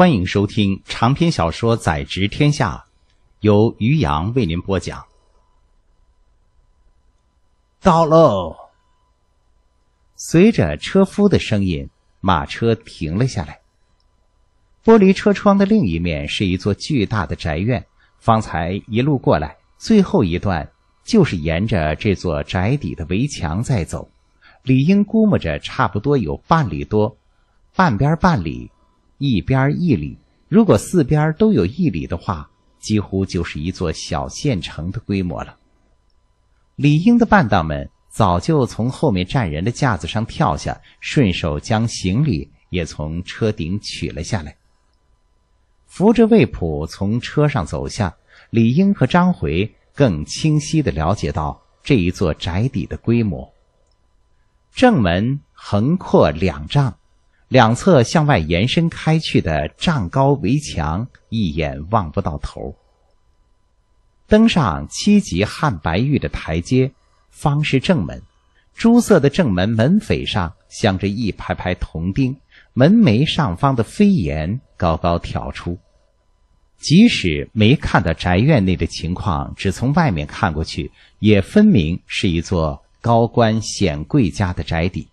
欢迎收听长篇小说《宰执天下》，由于洋为您播讲。到喽！随着车夫的声音，马车停了下来。玻璃车窗的另一面是一座巨大的宅院。方才一路过来，最后一段就是沿着这座宅邸的围墙在走，理应估摸着差不多有半里多，半边半里。一边一里，如果四边都有一里的话，几乎就是一座小县城的规模了。李英的伴当们早就从后面站人的架子上跳下，顺手将行李也从车顶取了下来，扶着魏普从车上走下。李英和张回更清晰的了解到这一座宅邸的规模。正门横阔两丈。两侧向外延伸开去的丈高围墙，一眼望不到头。登上七级汉白玉的台阶，方是正门。朱色的正门门扉上镶着一排排铜钉，门楣上方的飞檐高高挑出。即使没看到宅院内的情况，只从外面看过去，也分明是一座高官显贵家的宅邸。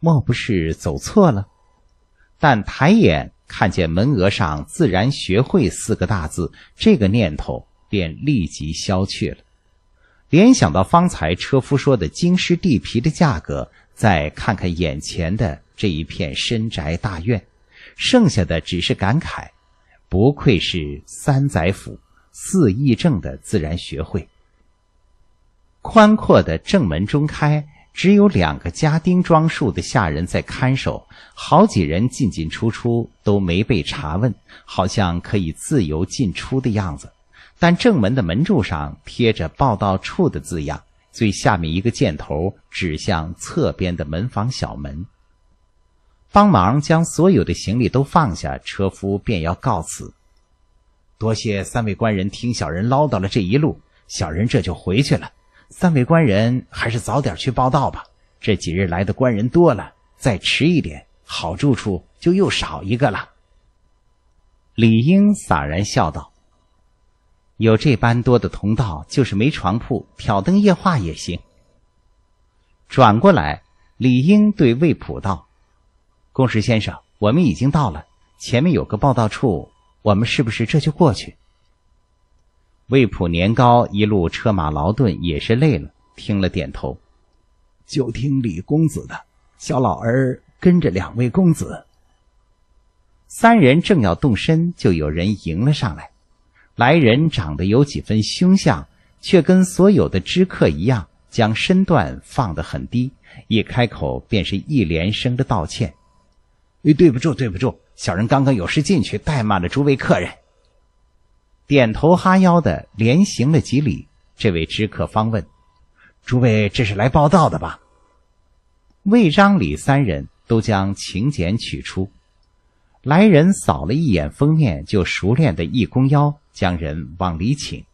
莫不是走错了？但抬眼看见门额上“自然学会”四个大字，这个念头便立即消去了。联想到方才车夫说的京师地皮的价格，再看看眼前的这一片深宅大院，剩下的只是感慨：不愧是三宅府四义正的自然学会，宽阔的正门中开。只有两个家丁装束的下人在看守，好几人进进出出都没被查问，好像可以自由进出的样子。但正门的门柱上贴着“报到处”的字样，最下面一个箭头指向侧边的门房小门。帮忙将所有的行李都放下，车夫便要告辞。多谢三位官人听小人唠叨了这一路，小人这就回去了。三位官人，还是早点去报道吧。这几日来的官人多了，再迟一点，好住处就又少一个了。李英洒然笑道：“有这般多的同道，就是没床铺，挑灯夜话也行。”转过来，李英对魏普道：“公实先生，我们已经到了，前面有个报道处，我们是不是这就过去？”魏普年高，一路车马劳顿，也是累了。听了，点头，就听李公子的。小老儿跟着两位公子。三人正要动身，就有人迎了上来。来人长得有几分凶相，却跟所有的知客一样，将身段放得很低。一开口，便是一连声的道歉：“对不住，对不住，小人刚刚有事进去，怠慢了诸位客人。”点头哈腰的连行了几礼，这位知客方问：“诸位这是来报道的吧？”魏章、李三人都将请柬取出，来人扫了一眼封面，就熟练的一弓腰，将人往里请。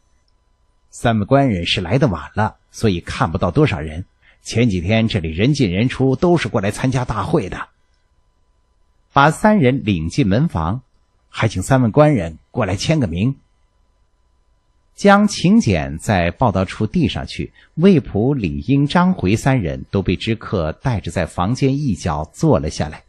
三位官人是来的晚了，所以看不到多少人。前几天这里人进人出，都是过来参加大会的。把三人领进门房，还请三位官人过来签个名。将请柬在报道处递上去，魏普、李英、张回三人都被知客带着在房间一角坐了下来。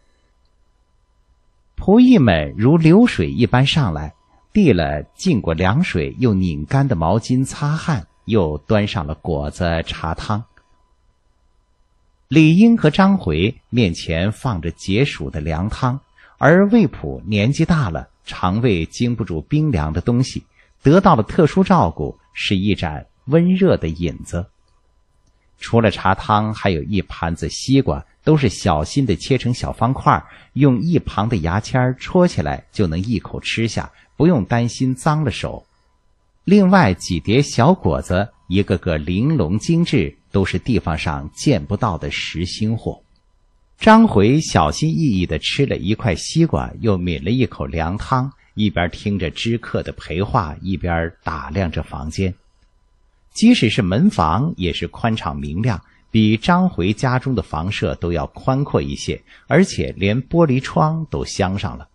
仆役们如流水一般上来，递了浸过凉水又拧干的毛巾擦汗，又端上了果子茶汤。李英和张回面前放着解暑的凉汤，而魏普年纪大了，肠胃经不住冰凉的东西。得到了特殊照顾，是一盏温热的引子。除了茶汤，还有一盘子西瓜，都是小心的切成小方块，用一旁的牙签戳起来就能一口吃下，不用担心脏了手。另外几碟小果子，一个个玲珑精致，都是地方上见不到的实心货。张回小心翼翼的吃了一块西瓜，又抿了一口凉汤。一边听着知客的陪话，一边打量着房间。即使是门房，也是宽敞明亮，比张回家中的房舍都要宽阔一些，而且连玻璃窗都镶上了。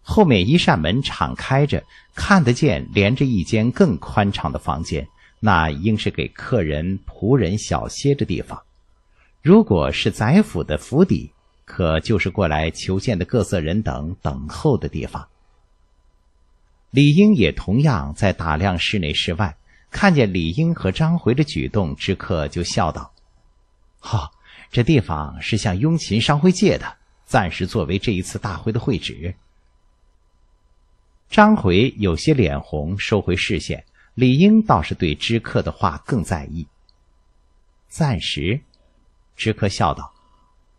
后面一扇门敞开着，看得见连着一间更宽敞的房间，那应是给客人、仆人小歇的地方。如果是宰府的府邸，可就是过来求见的各色人等等候的地方。李英也同样在打量室内室外，看见李英和张回的举动，知客就笑道：“哈，这地方是向雍秦商会借的，暂时作为这一次大会的会址。”张回有些脸红，收回视线。李英倒是对知客的话更在意。暂时，知客笑道：“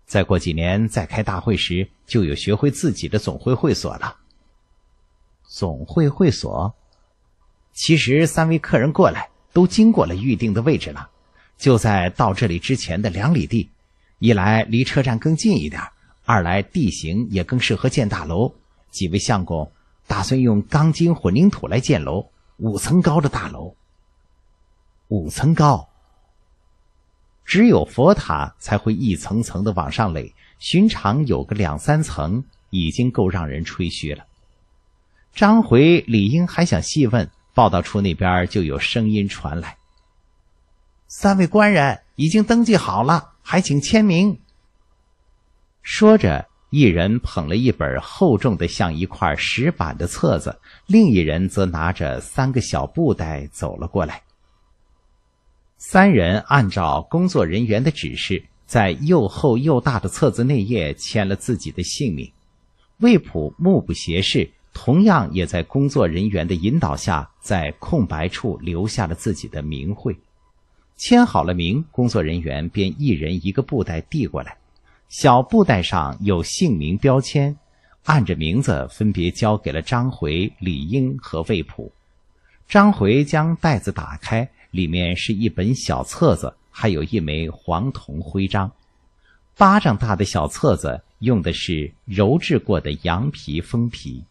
再过几年再开大会时，就有学会自己的总会会所了。”总会会所，其实三位客人过来都经过了预定的位置了，就在到这里之前的两里地。一来离车站更近一点，二来地形也更适合建大楼。几位相公打算用钢筋混凝土来建楼，五层高的大楼。五层高，只有佛塔才会一层层的往上垒，寻常有个两三层已经够让人吹嘘了。张回理应还想细问，报道处那边就有声音传来：“三位官人已经登记好了，还请签名。”说着，一人捧了一本厚重的像一块石板的册子，另一人则拿着三个小布袋走了过来。三人按照工作人员的指示，在又厚又大的册子内页签了自己的姓名。魏普目不斜视。同样也在工作人员的引导下，在空白处留下了自己的名讳，签好了名，工作人员便一人一个布袋递过来，小布袋上有姓名标签，按着名字分别交给了张回、李英和魏普。张回将袋子打开，里面是一本小册子，还有一枚黄铜徽章。巴掌大的小册子用的是鞣制过的羊皮封皮。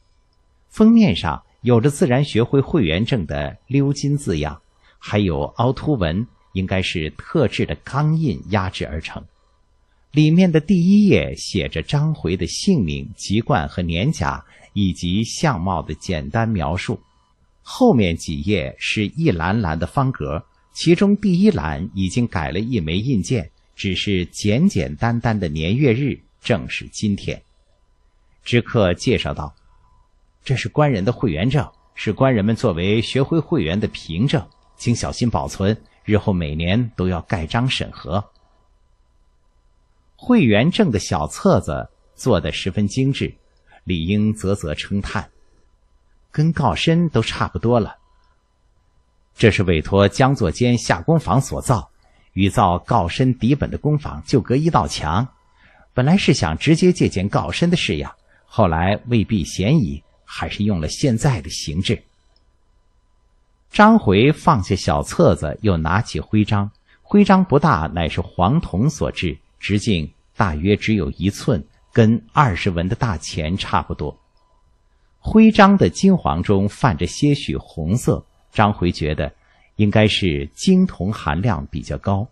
封面上有着自然学会会员证的鎏金字样，还有凹凸纹，应该是特制的钢印压制而成。里面的第一页写着张回的姓名、籍贯和年假，以及相貌的简单描述。后面几页是一栏栏的方格，其中第一栏已经改了一枚印鉴，只是简简单单的年月日，正是今天。知客介绍道。这是官人的会员证，是官人们作为学会会员的凭证，请小心保存。日后每年都要盖章审核。会员证的小册子做得十分精致，理应啧啧称叹，跟告身都差不多了。这是委托江作监下工坊所造，与造告身底本的工坊就隔一道墙，本来是想直接借鉴告身的式样，后来未避嫌疑。还是用了现在的形制。张回放下小册子，又拿起徽章。徽章不大，乃是黄铜所制，直径大约只有一寸，跟二十文的大钱差不多。徽章的金黄中泛着些许红色，张回觉得应该是金铜含量比较高。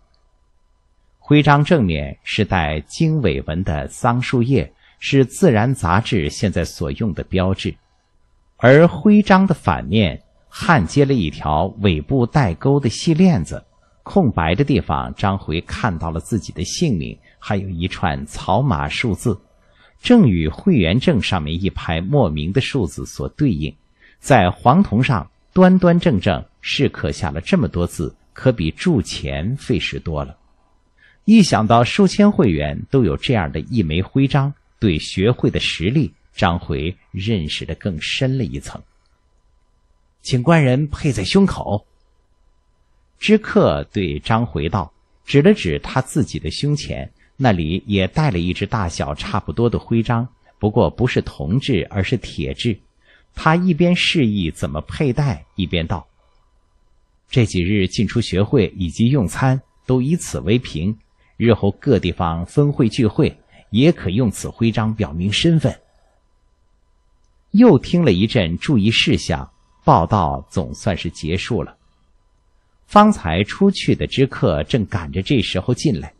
徽章正面是带经纬纹的桑树叶，是自然杂志现在所用的标志。而徽章的反面焊接了一条尾部带钩的细链子，空白的地方张回看到了自己的姓名，还有一串草码数字，正与会员证上面一排莫名的数字所对应。在黄铜上端端正正是刻下了这么多字，可比铸钱费时多了。一想到数千会员都有这样的一枚徽章，对学会的实力。张回认识的更深了一层，请官人佩在胸口。知客对张回道，指了指他自己的胸前，那里也带了一只大小差不多的徽章，不过不是铜质，而是铁质。他一边示意怎么佩戴，一边道：“这几日进出学会以及用餐，都以此为凭；日后各地方分会聚会，也可用此徽章表明身份。”又听了一阵注意事项，报道总算是结束了。方才出去的知客正赶着这时候进来。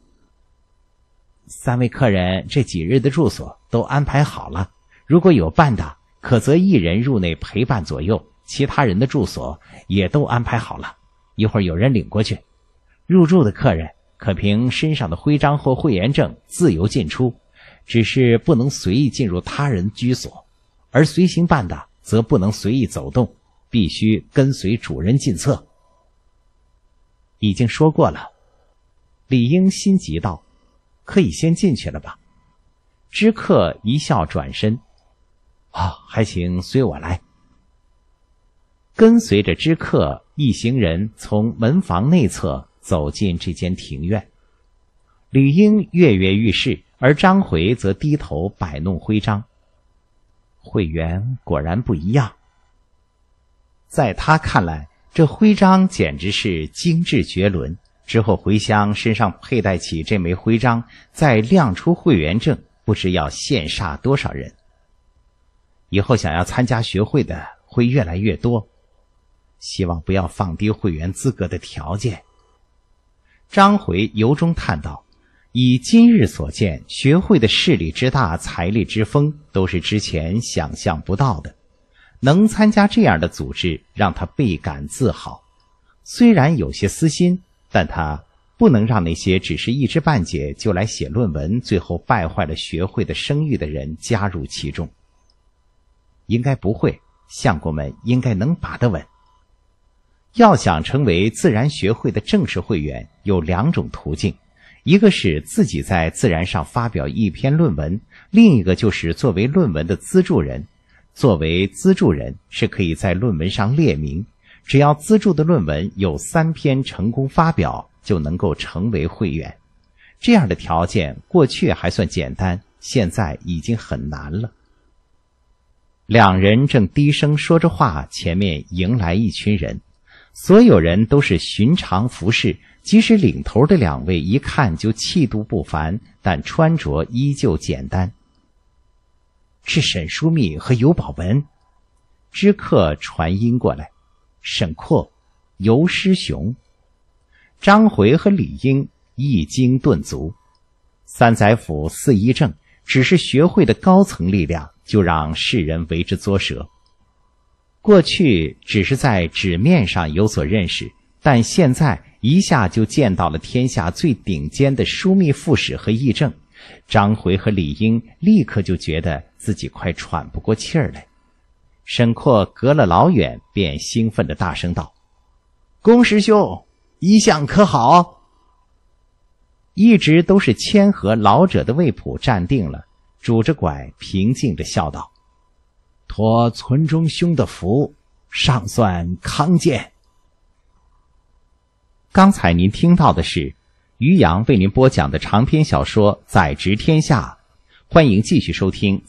三位客人这几日的住所都安排好了，如果有伴的，可择一人入内陪伴左右；其他人的住所也都安排好了，一会儿有人领过去。入住的客人可凭身上的徽章或会员证自由进出，只是不能随意进入他人居所。而随行办的则不能随意走动，必须跟随主人进厕。已经说过了，李英心急道：“可以先进去了吧？”知客一笑转身：“啊，还请随我来。”跟随着知客一行人从门房内侧走进这间庭院，李英跃跃欲试，而张回则低头摆弄徽章。会员果然不一样，在他看来，这徽章简直是精致绝伦。之后回乡，身上佩戴起这枚徽章，再亮出会员证，不知要羡煞多少人。以后想要参加学会的会越来越多，希望不要放低会员资格的条件。”张回由衷叹道。以今日所见，学会的势力之大，财力之丰，都是之前想象不到的。能参加这样的组织，让他倍感自豪。虽然有些私心，但他不能让那些只是一知半解就来写论文，最后败坏了学会的声誉的人加入其中。应该不会，相公们应该能把得稳。要想成为自然学会的正式会员，有两种途径。一个是自己在自然上发表一篇论文，另一个就是作为论文的资助人。作为资助人是可以在论文上列名，只要资助的论文有三篇成功发表，就能够成为会员。这样的条件过去还算简单，现在已经很难了。两人正低声说着话，前面迎来一群人。所有人都是寻常服饰，即使领头的两位一看就气度不凡，但穿着依旧简单。是沈淑密和尤宝文，知客传音过来。沈括、尤师雄、张回和李英一惊顿足，三宰府四医正，只是学会的高层力量，就让世人为之作舌。过去只是在纸面上有所认识，但现在一下就见到了天下最顶尖的枢密副使和议政，张回和李英立刻就觉得自己快喘不过气儿来。沈括隔了老远，便兴奋的大声道：“龚师兄，一向可好？”一直都是谦和老者的魏普站定了，拄着拐，平静的笑道。托存中兄的福，尚算康健。刚才您听到的是于洋为您播讲的长篇小说《宰执天下》，欢迎继续收听。